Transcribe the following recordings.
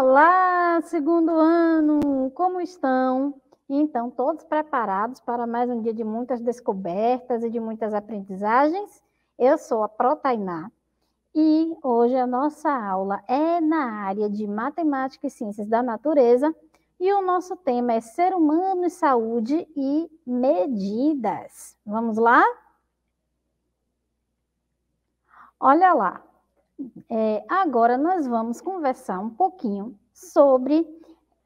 Olá, segundo ano, como estão? Então, todos preparados para mais um dia de muitas descobertas e de muitas aprendizagens? Eu sou a Protainá e hoje a nossa aula é na área de Matemática e Ciências da Natureza e o nosso tema é Ser Humano e Saúde e Medidas. Vamos lá? Olha lá, é, agora nós vamos conversar um pouquinho sobre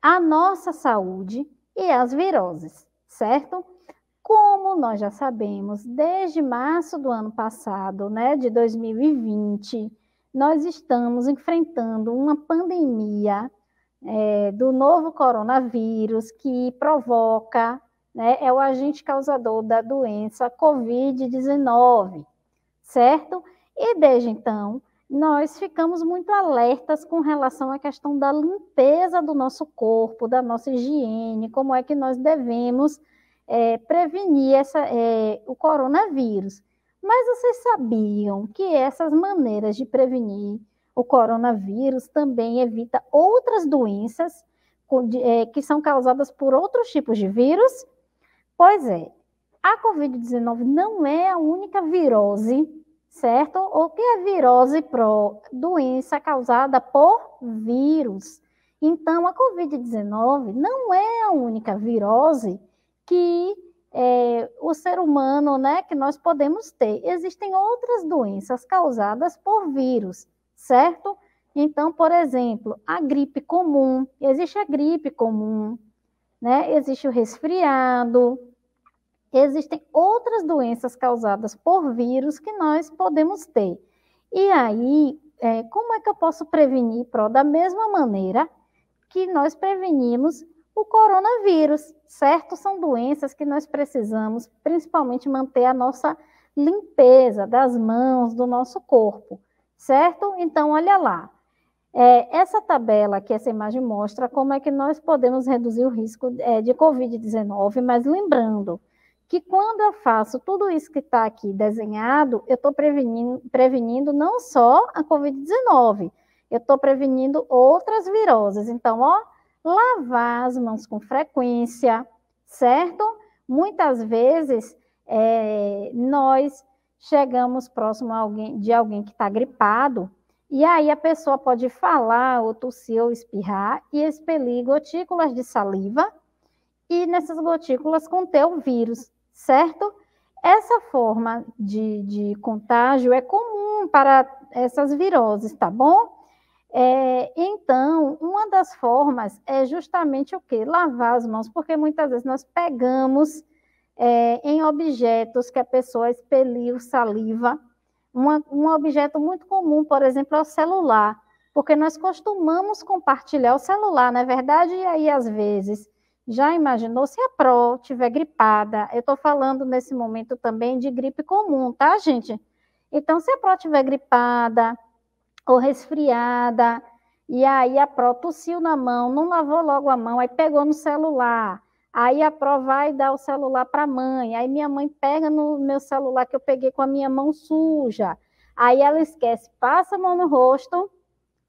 a nossa saúde e as viroses, certo? Como nós já sabemos, desde março do ano passado, né, de 2020, nós estamos enfrentando uma pandemia é, do novo coronavírus que provoca, né, é o agente causador da doença Covid-19, certo? E desde então, nós ficamos muito alertas com relação à questão da limpeza do nosso corpo, da nossa higiene, como é que nós devemos é, prevenir essa, é, o coronavírus. Mas vocês sabiam que essas maneiras de prevenir o coronavírus também evita outras doenças é, que são causadas por outros tipos de vírus? Pois é, a Covid-19 não é a única virose certo? Ou que é virose pró, doença causada por vírus. Então, a Covid-19 não é a única virose que é, o ser humano, né, que nós podemos ter. Existem outras doenças causadas por vírus, certo? Então, por exemplo, a gripe comum, existe a gripe comum, né? Existe o resfriado, existem outras doenças causadas por vírus que nós podemos ter. E aí, é, como é que eu posso prevenir PRO da mesma maneira que nós prevenimos o coronavírus, certo? São doenças que nós precisamos, principalmente, manter a nossa limpeza das mãos, do nosso corpo, certo? Então, olha lá. É, essa tabela que essa imagem mostra como é que nós podemos reduzir o risco é, de Covid-19, mas lembrando, que quando eu faço tudo isso que está aqui desenhado, eu estou prevenindo, prevenindo não só a Covid-19, eu estou prevenindo outras viroses. Então, ó, lavar as mãos com frequência, certo? Muitas vezes é, nós chegamos próximo alguém, de alguém que está gripado, e aí a pessoa pode falar, ou tossir, ou espirrar, e expelir gotículas de saliva, e nessas gotículas conter o vírus certo? Essa forma de, de contágio é comum para essas viroses, tá bom? É, então, uma das formas é justamente o quê? Lavar as mãos, porque muitas vezes nós pegamos é, em objetos que a pessoa expeliu saliva. Uma, um objeto muito comum, por exemplo, é o celular, porque nós costumamos compartilhar o celular, não é verdade? E aí, às vezes, já imaginou se a Pro tiver gripada? Eu estou falando nesse momento também de gripe comum, tá, gente? Então, se a Pro tiver gripada ou resfriada, e aí a Pro tossiu na mão, não lavou logo a mão, aí pegou no celular. Aí a Pro vai dar o celular para a mãe. Aí minha mãe pega no meu celular que eu peguei com a minha mão suja. Aí ela esquece, passa a mão no rosto,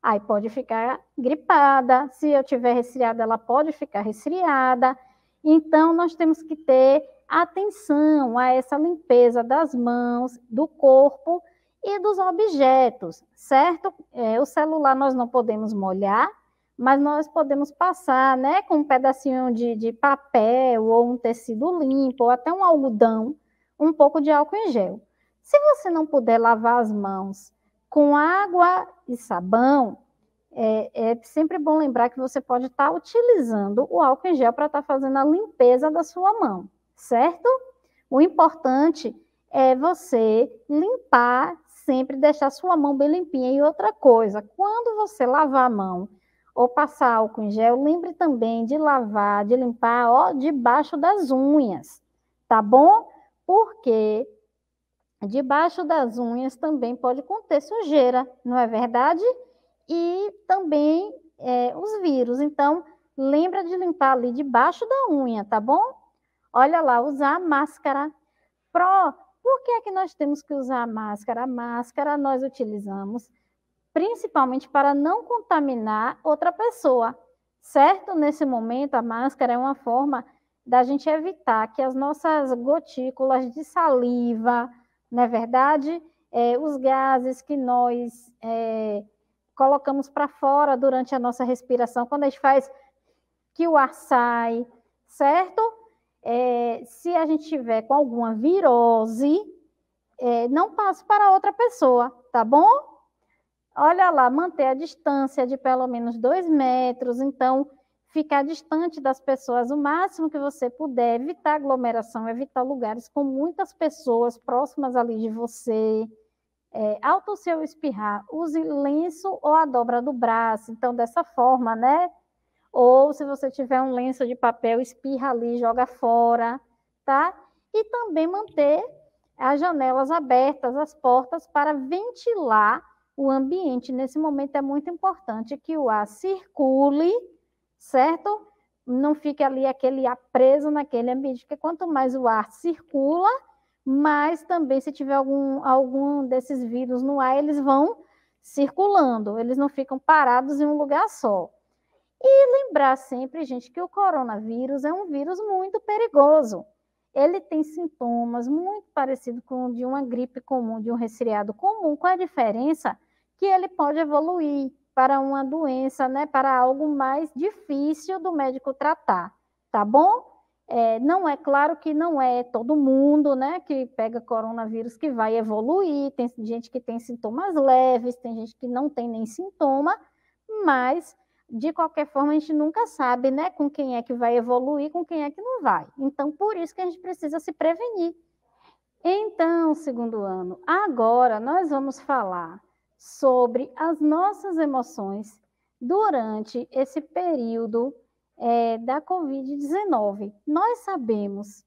Aí pode ficar gripada, se eu tiver resfriada, ela pode ficar resfriada. Então, nós temos que ter atenção a essa limpeza das mãos, do corpo e dos objetos, certo? É, o celular nós não podemos molhar, mas nós podemos passar, né, com um pedacinho de, de papel ou um tecido limpo, ou até um algodão, um pouco de álcool em gel. Se você não puder lavar as mãos com água e sabão, é, é, sempre bom lembrar que você pode estar tá utilizando o álcool em gel para estar tá fazendo a limpeza da sua mão, certo? O importante é você limpar sempre, deixar sua mão bem limpinha. E outra coisa, quando você lavar a mão ou passar álcool em gel, lembre também de lavar, de limpar, ó, debaixo das unhas, tá bom? Porque Debaixo das unhas também pode conter sujeira, não é verdade? E também é, os vírus. Então, lembra de limpar ali debaixo da unha, tá bom? Olha lá, usar a máscara. Pro, por que é que nós temos que usar a máscara? A máscara nós utilizamos principalmente para não contaminar outra pessoa, certo? Nesse momento, a máscara é uma forma da gente evitar que as nossas gotículas de saliva, não é verdade? É, os gases que nós é, colocamos para fora durante a nossa respiração, quando a gente faz que o ar sai, certo? É, se a gente tiver com alguma virose, é, não passe para outra pessoa, tá bom? Olha lá, manter a distância de pelo menos dois metros, então ficar distante das pessoas o máximo que você puder, evitar aglomeração, evitar lugares com muitas pessoas próximas ali de você. É, ao tossir ou espirrar, use lenço ou a dobra do braço, então dessa forma, né? Ou se você tiver um lenço de papel, espirra ali, joga fora, tá? E também manter as janelas abertas, as portas para ventilar o ambiente. Nesse momento é muito importante que o ar circule certo? Não fica ali aquele preso naquele ambiente, porque quanto mais o ar circula, mais também se tiver algum, algum desses vírus no ar, eles vão circulando, eles não ficam parados em um lugar só. E lembrar sempre, gente, que o coronavírus é um vírus muito perigoso. Ele tem sintomas muito parecidos com o de uma gripe comum, de um resfriado comum, com a diferença que ele pode evoluir para uma doença, né, para algo mais difícil do médico tratar, tá bom? É, não é claro que não é todo mundo, né, que pega coronavírus que vai evoluir, tem gente que tem sintomas leves, tem gente que não tem nem sintoma, mas de qualquer forma a gente nunca sabe, né, com quem é que vai evoluir, com quem é que não vai. Então, por isso que a gente precisa se prevenir. Então, segundo ano, agora nós vamos falar sobre as nossas emoções durante esse período é, da Covid-19. Nós sabemos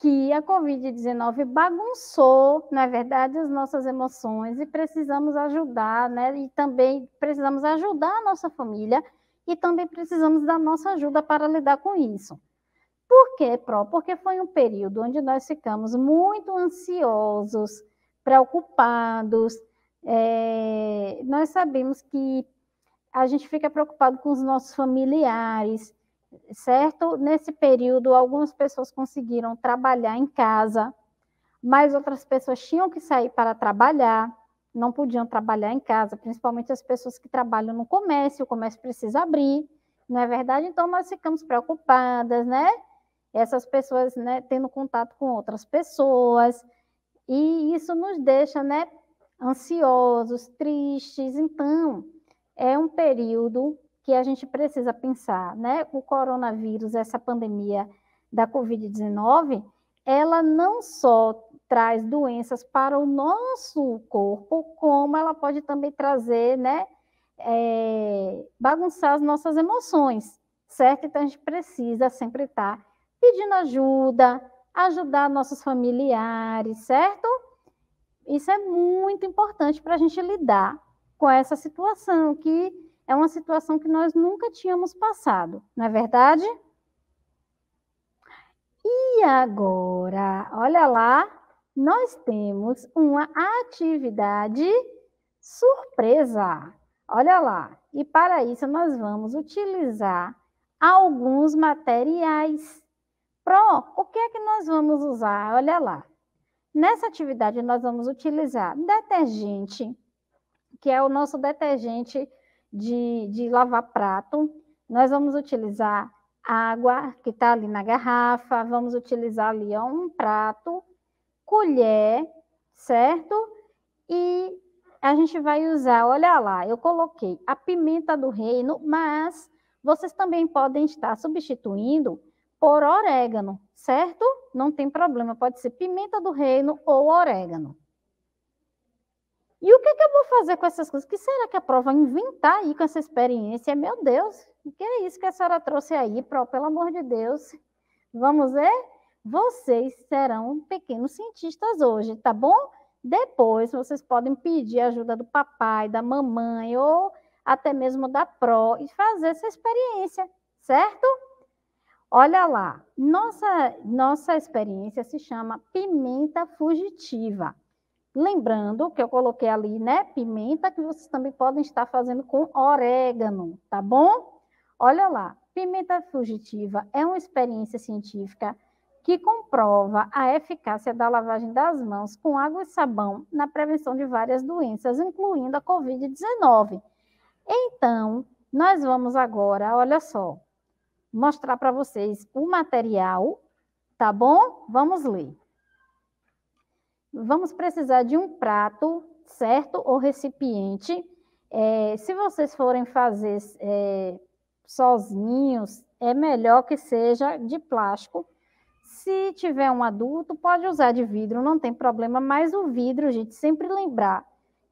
que a Covid-19 bagunçou, na é verdade, as nossas emoções e precisamos ajudar, né? E também precisamos ajudar a nossa família e também precisamos da nossa ajuda para lidar com isso. Por quê, Pro? Porque foi um período onde nós ficamos muito ansiosos, preocupados, é, nós sabemos que a gente fica preocupado com os nossos familiares, certo? Nesse período, algumas pessoas conseguiram trabalhar em casa, mas outras pessoas tinham que sair para trabalhar, não podiam trabalhar em casa, principalmente as pessoas que trabalham no comércio, o comércio precisa abrir, não é verdade? Então, nós ficamos preocupadas, né? Essas pessoas né, tendo contato com outras pessoas, e isso nos deixa né, ansiosos, tristes. Então, é um período que a gente precisa pensar, né? O coronavírus, essa pandemia da Covid-19, ela não só traz doenças para o nosso corpo, como ela pode também trazer, né? É, bagunçar as nossas emoções, certo? Então a gente precisa sempre estar pedindo ajuda, ajudar nossos familiares, certo? Isso é muito importante para a gente lidar com essa situação, que é uma situação que nós nunca tínhamos passado, não é verdade? E agora, olha lá, nós temos uma atividade surpresa. Olha lá, e para isso nós vamos utilizar alguns materiais. Pro, o que é que nós vamos usar? Olha lá, Nessa atividade, nós vamos utilizar detergente, que é o nosso detergente de, de lavar prato. Nós vamos utilizar água, que está ali na garrafa, vamos utilizar ali ó, um prato, colher, certo? E a gente vai usar, olha lá, eu coloquei a pimenta do reino, mas vocês também podem estar substituindo por orégano, certo? Não tem problema, pode ser pimenta do reino ou orégano. E o que, que, eu vou fazer com essas coisas? O que será que a prova inventar aí com essa experiência? Meu Deus, o que é isso que a senhora trouxe aí, pro? Pelo amor de Deus. Vamos ver? Vocês serão pequenos cientistas hoje, tá bom? Depois vocês podem pedir a ajuda do papai, da mamãe ou até mesmo da pró e fazer essa experiência, certo? Olha lá, nossa, nossa experiência se chama pimenta fugitiva. Lembrando que eu coloquei ali, né, pimenta, que vocês também podem estar fazendo com orégano, tá bom? Olha lá, pimenta fugitiva é uma experiência científica que comprova a eficácia da lavagem das mãos com água e sabão na prevenção de várias doenças, incluindo a Covid-19. Então, nós vamos agora, olha só, mostrar para vocês o material, tá bom? Vamos ler. Vamos precisar de um prato, certo? Ou recipiente. É, se vocês forem fazer é, sozinhos, é melhor que seja de plástico. Se tiver um adulto, pode usar de vidro, não tem problema, mas o vidro, gente, sempre lembrar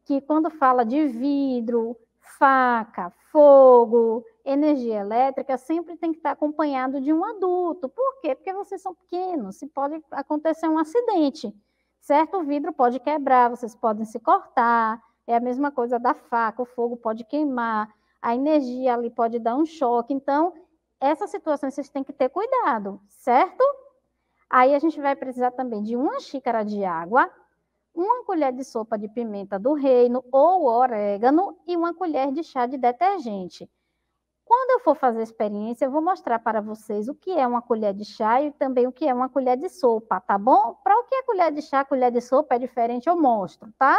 que quando fala de vidro, faca, fogo, energia elétrica sempre tem que estar acompanhado de um adulto. Por quê? Porque vocês são pequenos, se pode acontecer um acidente, certo? O vidro pode quebrar, vocês podem se cortar, é a mesma coisa da faca, o fogo pode queimar, a energia ali pode dar um choque. Então, essas situações vocês têm que ter cuidado, certo? Aí a gente vai precisar também de uma xícara de água, uma colher de sopa de pimenta do reino ou orégano e uma colher de chá de detergente. Quando eu for fazer a experiência, eu vou mostrar para vocês o que é uma colher de chá e também o que é uma colher de sopa, tá bom? Para o que é colher de chá, colher de sopa é diferente, eu mostro, tá?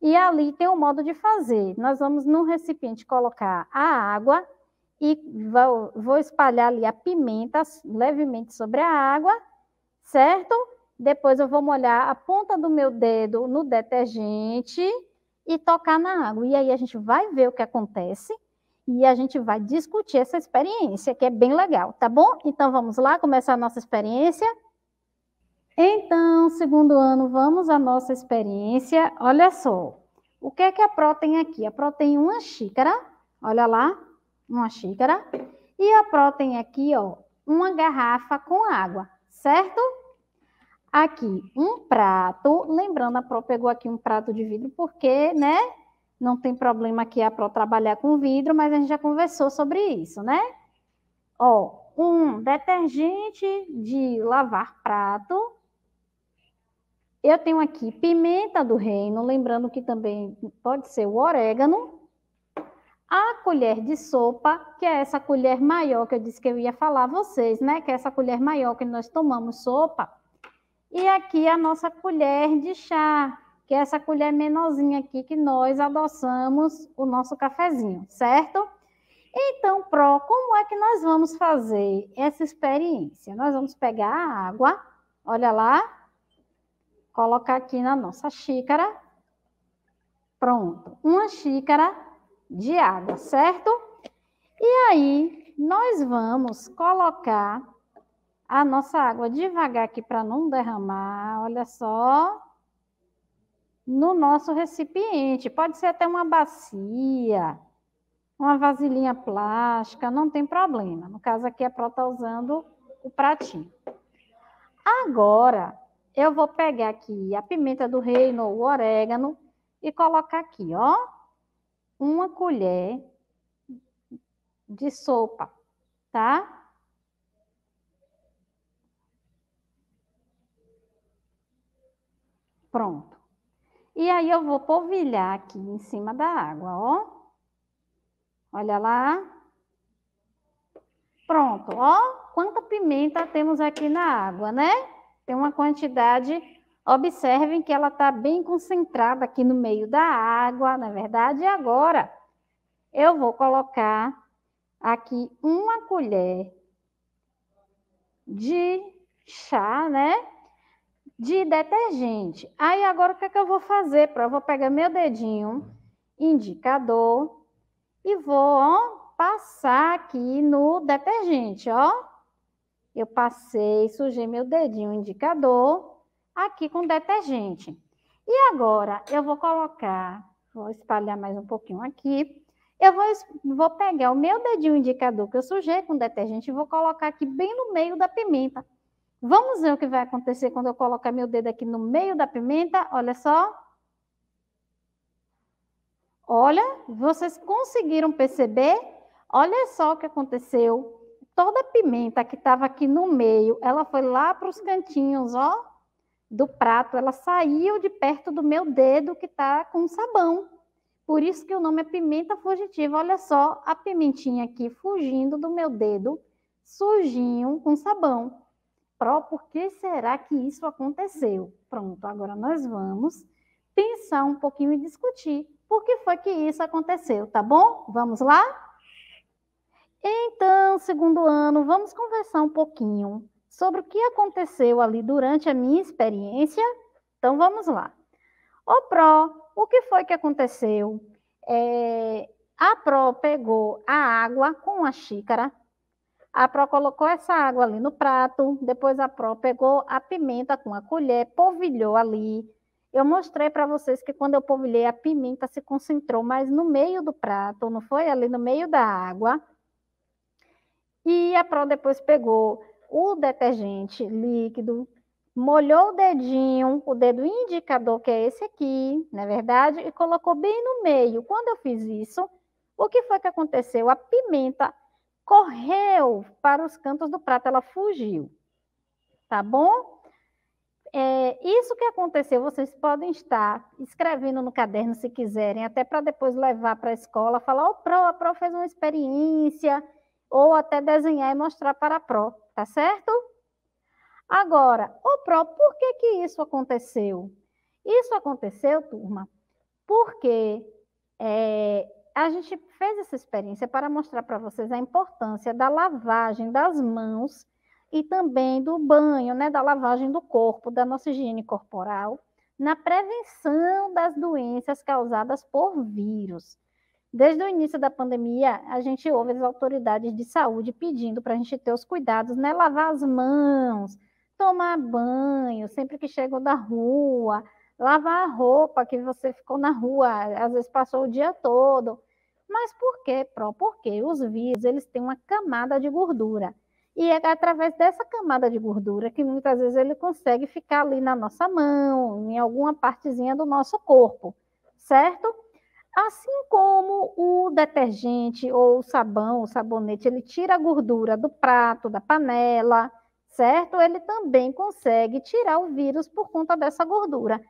E ali tem o um modo de fazer. Nós vamos num recipiente colocar a água e vou, vou espalhar ali a pimenta levemente sobre a água, certo? Depois eu vou molhar a ponta do meu dedo no detergente e tocar na água. E aí a gente vai ver o que acontece e a gente vai discutir essa experiência, que é bem legal, tá bom? Então vamos lá começar a nossa experiência. Então, segundo ano, vamos à nossa experiência. Olha só, o que é que a Pro tem aqui? A Pro tem uma xícara, olha lá, uma xícara. E a Pro tem aqui, ó, uma garrafa com água, certo? Aqui, um prato. Lembrando, a Pro pegou aqui um prato de vidro porque, né, não tem problema aqui a Pro trabalhar com vidro, mas a gente já conversou sobre isso, né? Ó, um detergente de lavar prato. Eu tenho aqui pimenta do reino, lembrando que também pode ser o orégano. A colher de sopa, que é essa colher maior que eu disse que eu ia falar a vocês, né? Que é essa colher maior que nós tomamos sopa. E aqui a nossa colher de chá, que é essa colher menorzinha aqui que nós adoçamos o nosso cafezinho, certo? Então, Pro, como é que nós vamos fazer essa experiência? Nós vamos pegar a água, olha lá, colocar aqui na nossa xícara. Pronto, uma xícara de água, certo? E aí, nós vamos colocar a nossa água devagar aqui para não derramar, olha só no nosso recipiente. Pode ser até uma bacia, uma vasilhinha plástica, não tem problema. No caso aqui, a Pro estar tá usando o pratinho. Agora, eu vou pegar aqui a pimenta do reino, o orégano, e colocar aqui, ó, uma colher de sopa, tá? Pronto. E aí eu vou polvilhar aqui em cima da água, ó. Olha lá. Pronto, ó. Quanta pimenta temos aqui na água, né? Tem uma quantidade, observem que ela está bem concentrada aqui no meio da água, na é verdade. E agora, eu vou colocar aqui uma colher de chá, né? de detergente. Aí agora o que, é que eu vou fazer? Eu vou pegar meu dedinho, indicador, e vou ó, passar aqui no detergente, ó. Eu passei, sujei meu dedinho indicador aqui com detergente. E agora eu vou colocar, vou espalhar mais um pouquinho aqui. Eu vou, vou pegar o meu dedinho indicador que eu sujei com detergente e vou colocar aqui bem no meio da pimenta. Vamos ver o que vai acontecer quando eu colocar meu dedo aqui no meio da pimenta. Olha só. Olha, vocês conseguiram perceber? Olha só o que aconteceu. Toda a pimenta que estava aqui no meio, ela foi lá para os cantinhos, ó, do prato. Ela saiu de perto do meu dedo que está com sabão. Por isso que o nome é pimenta fugitiva. Olha só a pimentinha aqui fugindo do meu dedo, sujinho com sabão pró, por que será que isso aconteceu? Pronto, agora nós vamos pensar um pouquinho e discutir por que foi que isso aconteceu, tá bom? Vamos lá? Então, segundo ano, vamos conversar um pouquinho sobre o que aconteceu ali durante a minha experiência. Então, vamos lá. O pró, o que foi que aconteceu? É, a pró pegou a água com a xícara, a Pró colocou essa água ali no prato, depois a Pró pegou a pimenta com a colher, polvilhou ali. Eu mostrei para vocês que quando eu polvilhei, a pimenta se concentrou mais no meio do prato, não foi? Ali no meio da água. E a Pró depois pegou o detergente líquido, molhou o dedinho, o dedo indicador, que é esse aqui, na é verdade, e colocou bem no meio. Quando eu fiz isso, o que foi que aconteceu? A pimenta correu para os cantos do prato, ela fugiu. Tá bom? É, isso que aconteceu, vocês podem estar escrevendo no caderno se quiserem, até para depois levar para a escola, falar, ô Pro, a Pro fez uma experiência, ou até desenhar e mostrar para a Pro, tá certo? Agora, ô Pro, por que, que isso aconteceu? Isso aconteceu, turma, porque é, a gente fez essa experiência para mostrar para vocês a importância da lavagem das mãos e também do banho, né, da lavagem do corpo, da nossa higiene corporal, na prevenção das doenças causadas por vírus. Desde o início da pandemia, a gente ouve as autoridades de saúde pedindo para a gente ter os cuidados, né? Lavar as mãos, tomar banho sempre que chegam da rua, lavar a roupa que você ficou na rua, às vezes passou o dia todo. Mas por quê? Pro, porque os vírus eles têm uma camada de gordura. E é através dessa camada de gordura que muitas vezes ele consegue ficar ali na nossa mão, em alguma partezinha do nosso corpo, certo? Assim como o detergente ou o sabão, o sabonete, ele tira a gordura do prato, da panela, certo? Ele também consegue tirar o vírus por conta dessa gordura.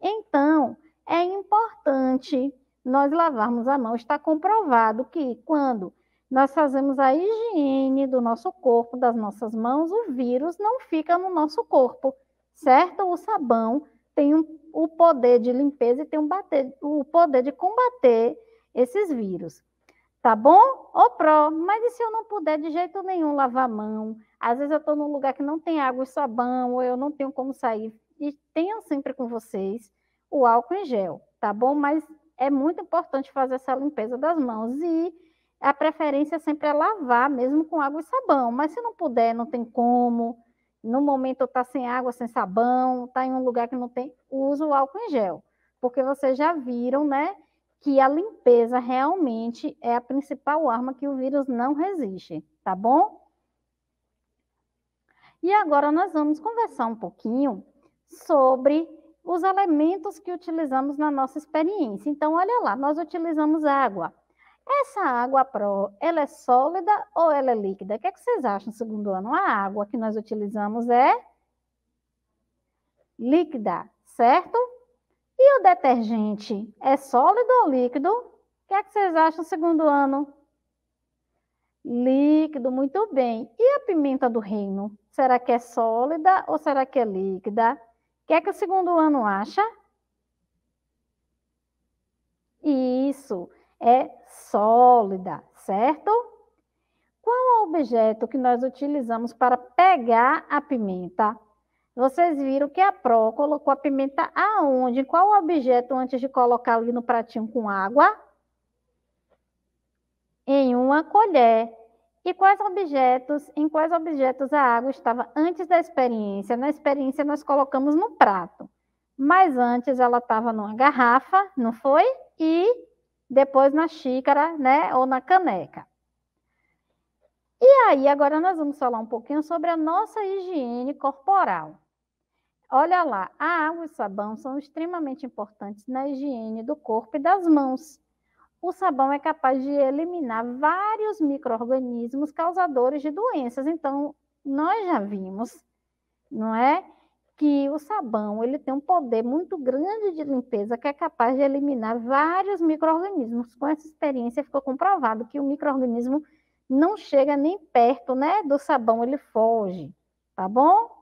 Então, é importante nós lavarmos a mão. Está comprovado que quando nós fazemos a higiene do nosso corpo, das nossas mãos, o vírus não fica no nosso corpo, certo? O sabão tem um, o poder de limpeza e tem um bater, o poder de combater esses vírus. Tá bom? Ô, pró, mas e se eu não puder de jeito nenhum lavar a mão? Às vezes eu estou num lugar que não tem água e sabão, ou eu não tenho como sair. E tenham sempre com vocês o álcool em gel, tá bom? Mas é muito importante fazer essa limpeza das mãos. E a preferência é sempre é lavar, mesmo com água e sabão. Mas se não puder, não tem como, no momento está sem água, sem sabão, está em um lugar que não tem, usa o álcool em gel. Porque vocês já viram, né, que a limpeza realmente é a principal arma que o vírus não resiste, tá bom? E agora nós vamos conversar um pouquinho sobre os elementos que utilizamos na nossa experiência. Então, olha lá, nós utilizamos água. Essa água pro, ela é sólida ou ela é líquida? O que, é que vocês acham, segundo ano? A água que nós utilizamos é líquida, certo? E o detergente é sólido ou líquido? O que é que vocês acham, segundo ano? Líquido, muito bem. E a pimenta do reino? Será que é sólida ou será que é líquida? que é que o segundo ano acha? Isso, é sólida, certo? Qual o objeto que nós utilizamos para pegar a pimenta? Vocês viram que a Pro colocou a pimenta aonde? Qual o objeto antes de colocar ali no pratinho com água? Em uma colher. E quais objetos, em quais objetos a água estava antes da experiência? Na experiência nós colocamos no prato, mas antes ela estava numa garrafa, não foi? E depois na xícara, né, ou na caneca. E aí, agora nós vamos falar um pouquinho sobre a nossa higiene corporal. Olha lá, a água e o sabão são extremamente importantes na higiene do corpo e das mãos o sabão é capaz de eliminar vários micro-organismos causadores de doenças. Então, nós já vimos, não é? Que o sabão ele tem um poder muito grande de limpeza que é capaz de eliminar vários micro-organismos. Com essa experiência, ficou comprovado que o micro-organismo não chega nem perto né, do sabão, ele foge, tá bom?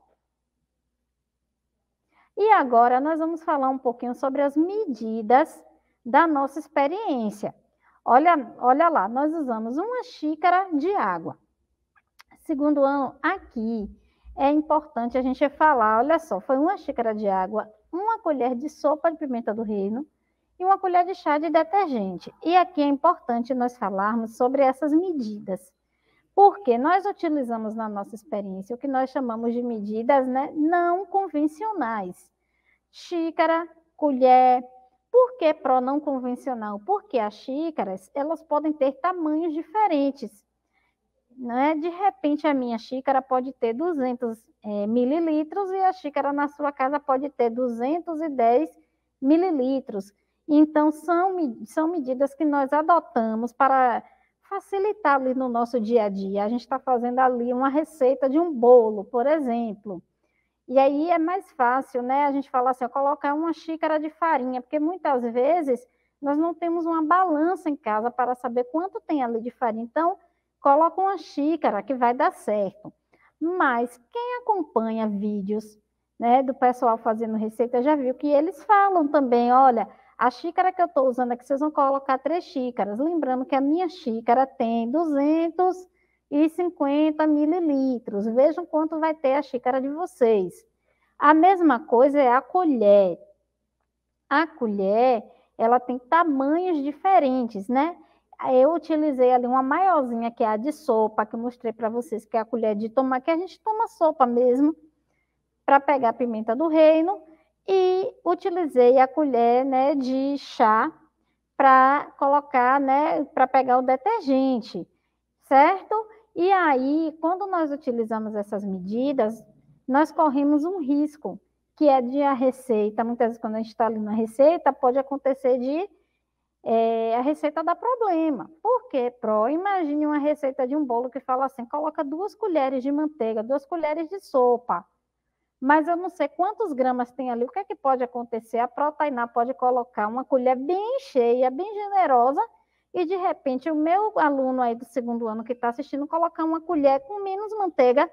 E agora nós vamos falar um pouquinho sobre as medidas da nossa experiência. Olha, olha lá, nós usamos uma xícara de água. Segundo ano, aqui é importante a gente falar, olha só, foi uma xícara de água, uma colher de sopa de pimenta do reino e uma colher de chá de detergente. E aqui é importante nós falarmos sobre essas medidas. Porque nós utilizamos na nossa experiência o que nós chamamos de medidas né, não convencionais. Xícara, colher, por que pró não convencional? Porque as xícaras, elas podem ter tamanhos diferentes. Né? De repente, a minha xícara pode ter 200 é, eh, mililitros e a xícara na sua casa pode ter 210 mililitros. Então, são, são medidas que nós adotamos para facilitar ali no nosso dia a dia. A gente está fazendo ali uma receita de um bolo, por exemplo. E aí é mais fácil, né? A gente falar assim, coloca colocar uma xícara de farinha, porque muitas vezes nós não temos uma balança em casa para saber quanto tem ali de farinha. Então, coloca uma xícara que vai dar certo. Mas quem acompanha vídeos né, do pessoal fazendo receita já viu que eles falam também, olha, a xícara que eu estou usando aqui, vocês vão colocar três xícaras. Lembrando que a minha xícara tem 200 e 50 mililitros. Vejam quanto vai ter a xícara de vocês. A mesma coisa é a colher. A colher, ela tem tamanhos diferentes, né? Eu utilizei ali uma maiorzinha, que é a de sopa, que eu mostrei para vocês, que é a colher de tomar, que a gente toma sopa mesmo, para pegar a pimenta do reino. E utilizei a colher né, de chá para colocar, né, para pegar o detergente, certo? E aí, quando nós utilizamos essas medidas, nós corremos um risco, que é de a receita, muitas vezes quando a gente está ali na receita, pode acontecer de é, a receita dar problema. Por quê? Pro, imagine uma receita de um bolo que fala assim, coloca duas colheres de manteiga, duas colheres de sopa, mas eu não sei quantos gramas tem ali, o que é que pode acontecer? A Tainá, pode colocar uma colher bem cheia, bem generosa, e de repente o meu aluno aí do segundo ano que está assistindo colocar uma colher com menos manteiga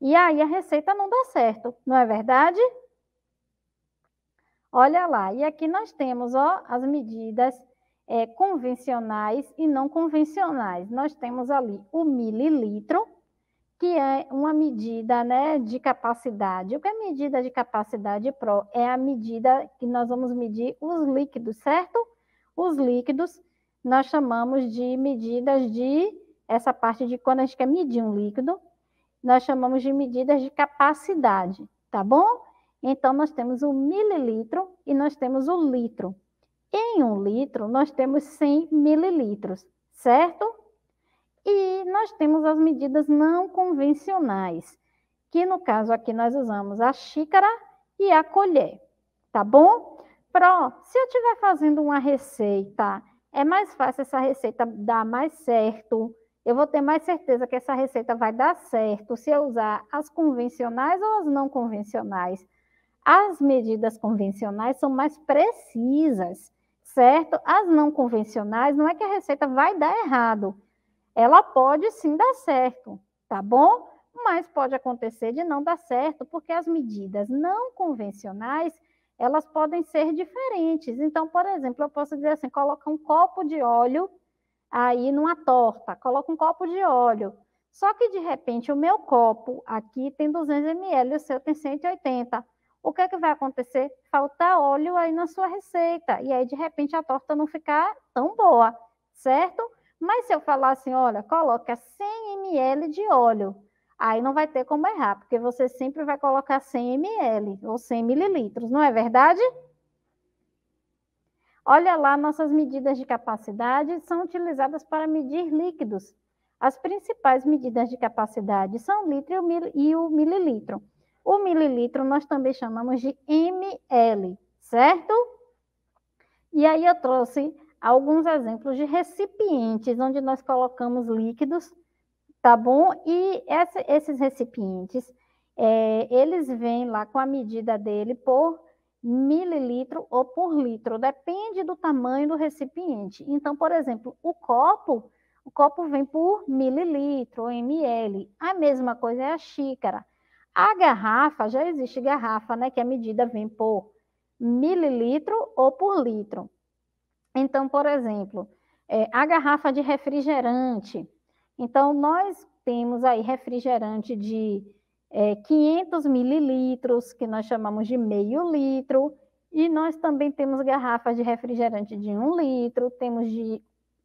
e aí a receita não dá certo, não é verdade? Olha lá, e aqui nós temos ó, as medidas é, convencionais e não convencionais. Nós temos ali o mililitro, que é uma medida né, de capacidade. O que é medida de capacidade PRO? É a medida que nós vamos medir os líquidos, certo? Os líquidos nós chamamos de medidas de essa parte de quando a gente quer medir um líquido, nós chamamos de medidas de capacidade, tá bom? Então nós temos o mililitro e nós temos o litro. Em um litro nós temos 100 mililitros, certo? E nós temos as medidas não convencionais, que no caso aqui nós usamos a xícara e a colher, tá bom? Pro, se eu estiver fazendo uma receita é mais fácil essa receita dar mais certo. Eu vou ter mais certeza que essa receita vai dar certo se eu usar as convencionais ou as não convencionais. As medidas convencionais são mais precisas, certo? As não convencionais, não é que a receita vai dar errado. Ela pode sim dar certo, tá bom? Mas pode acontecer de não dar certo, porque as medidas não convencionais elas podem ser diferentes. Então, por exemplo, eu posso dizer assim: coloca um copo de óleo aí numa torta, coloca um copo de óleo. Só que de repente o meu copo aqui tem 200 ml, o seu tem 180. O que é que vai acontecer? Faltar óleo aí na sua receita e aí de repente a torta não ficar tão boa, certo? Mas se eu falar assim, olha, coloca 100 ml de óleo, aí não vai ter como errar, porque você sempre vai colocar 100 ml ou 100 mililitros, não é verdade? Olha lá, nossas medidas de capacidade são utilizadas para medir líquidos. As principais medidas de capacidade são o litro e o mililitro. O mililitro nós também chamamos de ml, certo? E aí eu trouxe alguns exemplos de recipientes onde nós colocamos líquidos tá bom? E essa, esses recipientes, é, eles vêm lá com a medida dele por mililitro ou por litro, depende do tamanho do recipiente. Então, por exemplo, o copo, o copo vem por mililitro ou ml. A mesma coisa é a xícara. A garrafa, já existe garrafa, né, que a medida vem por mililitro ou por litro. Então, por exemplo, é, a garrafa de refrigerante, então, nós temos aí refrigerante de é, 500 mililitros, que nós chamamos de meio litro, e nós também temos garrafas de refrigerante de um litro, temos de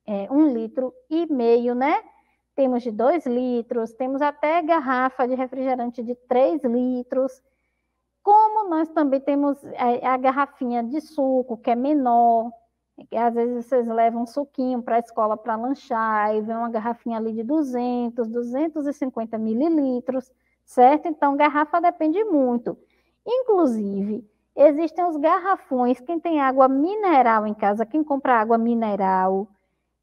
é, um litro e meio, né? Temos de dois litros, temos até garrafa de refrigerante de três litros. Como nós também temos a, é, a garrafinha de suco, que é menor, que às vezes vocês levam um suquinho para a escola para lanchar, aí vem uma garrafinha ali de 200, 250 mililitros, certo? Então, garrafa depende muito. Inclusive, existem os garrafões, quem tem água mineral em casa, quem compra água mineral,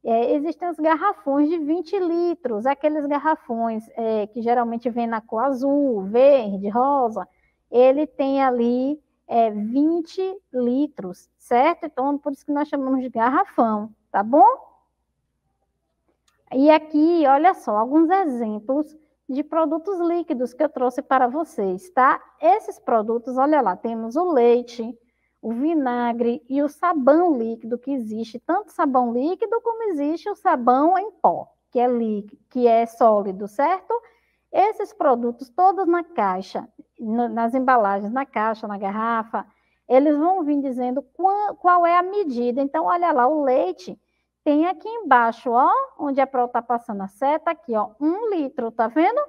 é, existem os garrafões de 20 litros, aqueles garrafões é, que geralmente vem na cor azul, verde, rosa, ele tem ali é 20 litros, certo? Então, por isso que nós chamamos de garrafão, tá bom? E aqui, olha só, alguns exemplos de produtos líquidos que eu trouxe para vocês, tá? Esses produtos, olha lá, temos o leite, o vinagre e o sabão líquido, que existe tanto sabão líquido como existe o sabão em pó, que é líquido, que é sólido, certo? Esses produtos todos na caixa nas embalagens, na caixa, na garrafa, eles vão vir dizendo qual, qual, é a medida. Então, olha lá, o leite tem aqui embaixo, ó, onde a Pro está passando a seta, aqui, ó, um litro, tá vendo?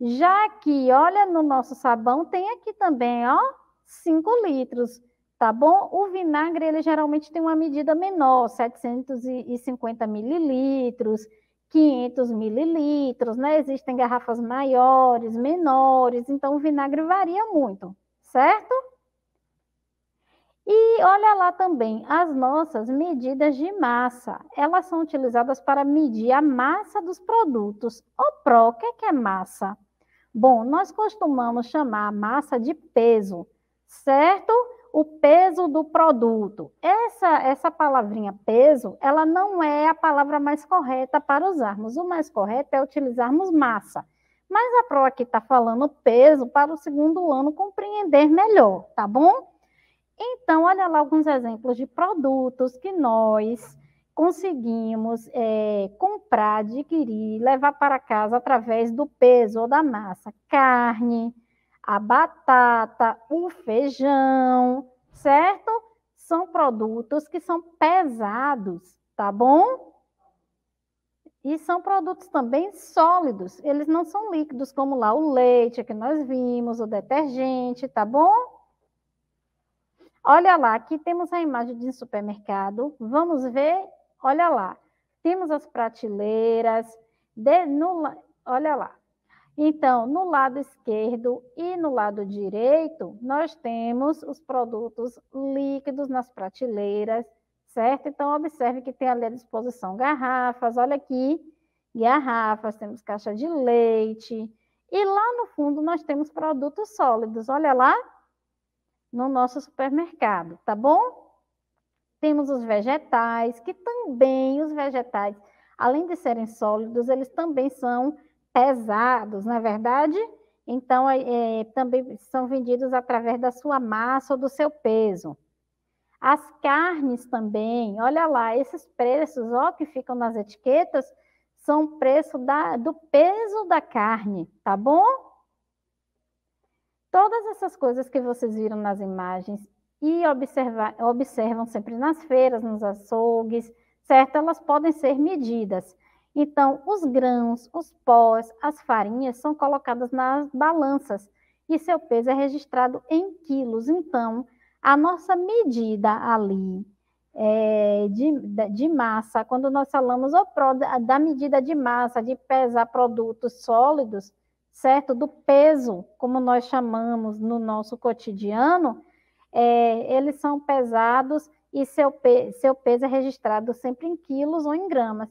Já aqui, olha, no nosso sabão tem aqui também, ó, cinco litros, tá bom? O vinagre, ele geralmente tem uma medida menor, 750 mililitros, 500 mililitros, né? Existem garrafas maiores, menores, então o vinagre varia muito, certo? E olha lá também, as nossas medidas de massa, elas são utilizadas para medir a massa dos produtos. O PRO, o que é, que é massa? Bom, nós costumamos chamar a massa de peso, certo? Certo? o peso do produto. Essa, essa palavrinha peso, ela não é a palavra mais correta para usarmos. O mais correto é utilizarmos massa. Mas a PRO aqui está falando peso para o segundo ano compreender melhor, tá bom? Então, olha lá alguns exemplos de produtos que nós conseguimos é, comprar, adquirir, levar para casa através do peso ou da massa. Carne, a batata, o feijão, certo? São produtos que são pesados, tá bom? E são produtos também sólidos, eles não são líquidos, como lá o leite que nós vimos, o detergente, tá bom? Olha lá, aqui temos a imagem de um supermercado. Vamos ver? Olha lá. Temos as prateleiras. De, no, olha lá. Então, no lado esquerdo e no lado direito, nós temos os produtos líquidos nas prateleiras, certo? Então, observe que tem ali à disposição garrafas, olha aqui, garrafas, temos caixa de leite. E lá no fundo nós temos produtos sólidos, olha lá, no nosso supermercado, tá bom? Temos os vegetais, que também os vegetais, além de serem sólidos, eles também são pesados, não é verdade? Então, é, é, também são vendidos através da sua massa ou do seu peso. As carnes também, olha lá, esses preços ó, que ficam nas etiquetas são preço da, do peso da carne, tá bom? Todas essas coisas que vocês viram nas imagens e observa, observam sempre nas feiras, nos açougues, certo? Elas podem ser medidas. Então, os grãos, os pós, as farinhas são colocadas nas balanças e seu peso é registrado em quilos. Então, a nossa medida ali é, de, de, massa, quando nós falamos pro, da medida de massa, de pesar produtos sólidos, certo? Do peso, como nós chamamos no nosso cotidiano, é, eles são pesados e seu, seu peso é registrado sempre em quilos ou em gramas.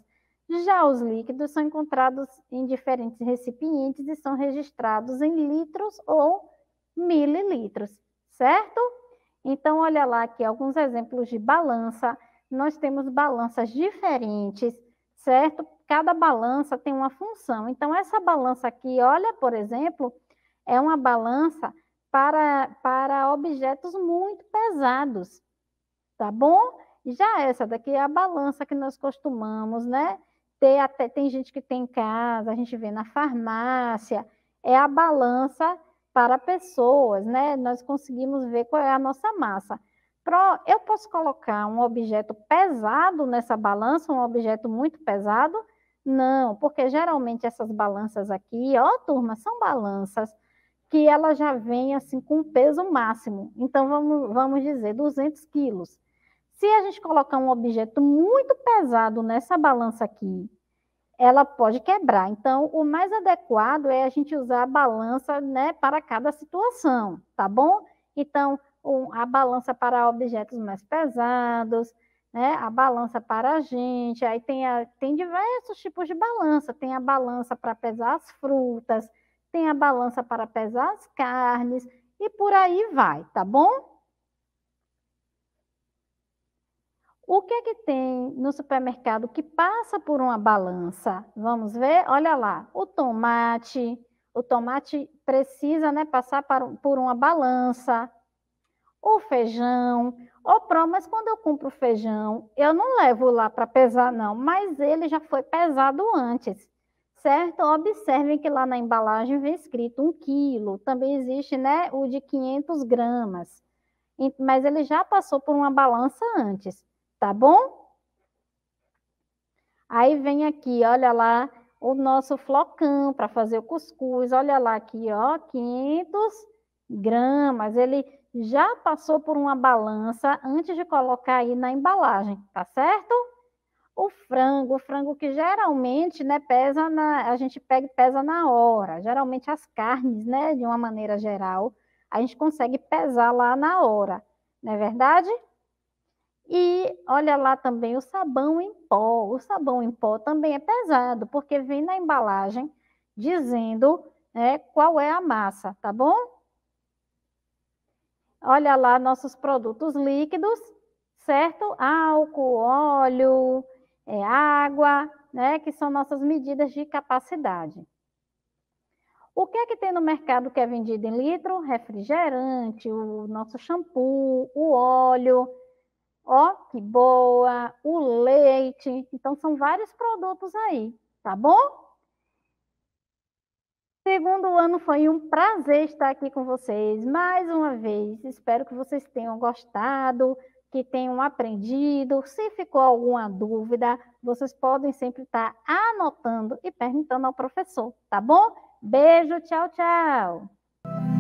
Já os líquidos são encontrados em diferentes recipientes e são registrados em litros ou mililitros, certo? Então, olha lá aqui alguns exemplos de balança. Nós temos balanças diferentes, certo? Cada balança tem uma função. Então, essa balança aqui, olha, por exemplo, é uma balança para, para objetos muito pesados, tá bom? Já essa daqui é a balança que nós costumamos, né? ter até tem gente que tem em casa, a gente vê na farmácia, é a balança para pessoas, né? Nós conseguimos ver qual é a nossa massa. Pro, eu posso colocar um objeto pesado nessa balança, um objeto muito pesado? Não, porque geralmente essas balanças aqui, ó, turma, são balanças que ela já vem assim com peso máximo. Então vamos, vamos dizer 200 quilos. Se a gente colocar um objeto muito pesado nessa balança aqui, ela pode quebrar. Então, o mais adequado é a gente usar a balança né, para cada situação, tá bom? Então, a balança para objetos mais pesados, né? A balança para a gente, aí tem, a, tem diversos tipos de balança, tem a balança para pesar as frutas, tem a balança para pesar as carnes, e por aí vai, tá bom? O que é que tem no supermercado que passa por uma balança? Vamos ver? Olha lá, o tomate. O tomate precisa né, passar por uma balança. O feijão. Ô, Pro, mas quando eu compro feijão, eu não levo lá para pesar, não. Mas ele já foi pesado antes, certo? Observem que lá na embalagem vem escrito um quilo. Também existe né, o de 500 gramas. Mas ele já passou por uma balança antes. Tá bom? Aí vem aqui, olha lá, o nosso flocão para fazer o cuscuz. Olha lá aqui, ó, 500 gramas. Ele já passou por uma balança antes de colocar aí na embalagem, tá certo? O frango, o frango que geralmente, né, pesa na, a gente pega pesa na hora. Geralmente as carnes, né, de uma maneira geral, a gente consegue pesar lá na hora. Não é verdade? E olha lá também o sabão em pó. O sabão em pó também é pesado, porque vem na embalagem dizendo né, qual é a massa, tá bom? Olha lá nossos produtos líquidos, certo? Álcool, óleo, é, água, né, que são nossas medidas de capacidade. O que é que tem no mercado que é vendido em litro? Refrigerante, o nosso shampoo, o óleo, ó, que boa, o leite. Então, são vários produtos aí, tá bom? Segundo ano foi um prazer estar aqui com vocês mais uma vez. Espero que vocês tenham gostado, que tenham aprendido. Se ficou alguma dúvida, vocês podem sempre estar anotando e perguntando ao professor, tá bom? Beijo, tchau, tchau.